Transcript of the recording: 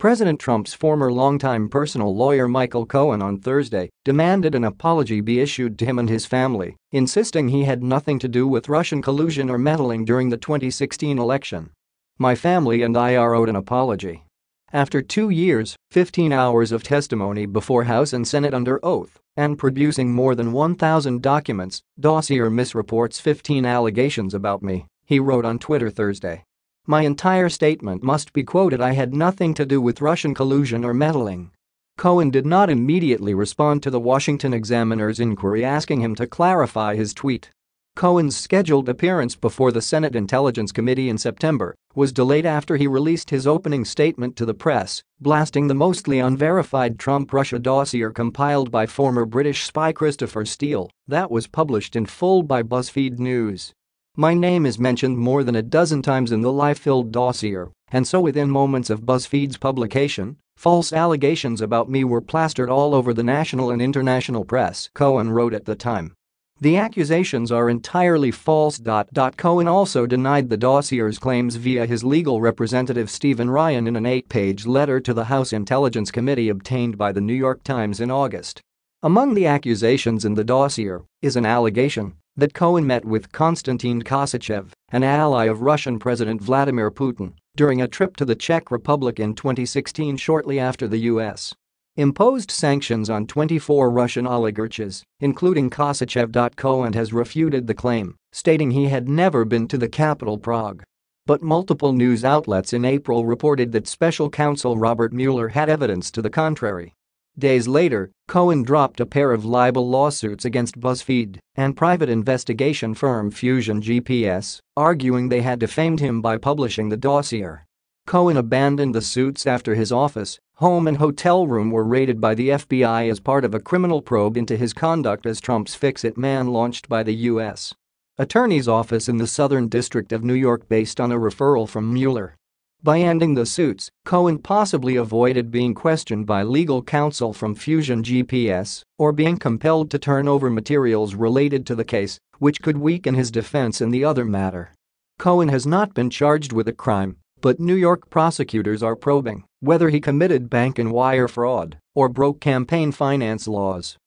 President Trump's former longtime personal lawyer Michael Cohen on Thursday demanded an apology be issued to him and his family, insisting he had nothing to do with Russian collusion or meddling during the 2016 election. My family and I are owed an apology. After two years, 15 hours of testimony before House and Senate under oath, and producing more than 1,000 documents, dossier misreports 15 allegations about me, he wrote on Twitter Thursday. My entire statement must be quoted I had nothing to do with Russian collusion or meddling. Cohen did not immediately respond to the Washington Examiner's inquiry asking him to clarify his tweet. Cohen's scheduled appearance before the Senate Intelligence Committee in September was delayed after he released his opening statement to the press, blasting the mostly unverified Trump-Russia dossier compiled by former British spy Christopher Steele that was published in full by BuzzFeed News. My name is mentioned more than a dozen times in the life-filled dossier, and so within moments of BuzzFeed's publication, false allegations about me were plastered all over the national and international press, Cohen wrote at the time. The accusations are entirely false. Cohen also denied the dossier's claims via his legal representative Stephen Ryan in an eight page letter to the House Intelligence Committee obtained by the New York Times in August. Among the accusations in the dossier is an allegation that Cohen met with Konstantin Kosachev, an ally of Russian President Vladimir Putin, during a trip to the Czech Republic in 2016 shortly after the U.S. imposed sanctions on 24 Russian oligarchs, including Kosachev. Cohen has refuted the claim, stating he had never been to the capital Prague. But multiple news outlets in April reported that special counsel Robert Mueller had evidence to the contrary. Days later, Cohen dropped a pair of libel lawsuits against BuzzFeed and private investigation firm Fusion GPS, arguing they had defamed him by publishing the dossier. Cohen abandoned the suits after his office, home and hotel room were raided by the FBI as part of a criminal probe into his conduct as Trump's fix-it man launched by the U.S. Attorney's Office in the Southern District of New York based on a referral from Mueller. By ending the suits, Cohen possibly avoided being questioned by legal counsel from Fusion GPS or being compelled to turn over materials related to the case, which could weaken his defense in the other matter. Cohen has not been charged with a crime, but New York prosecutors are probing whether he committed bank and wire fraud or broke campaign finance laws.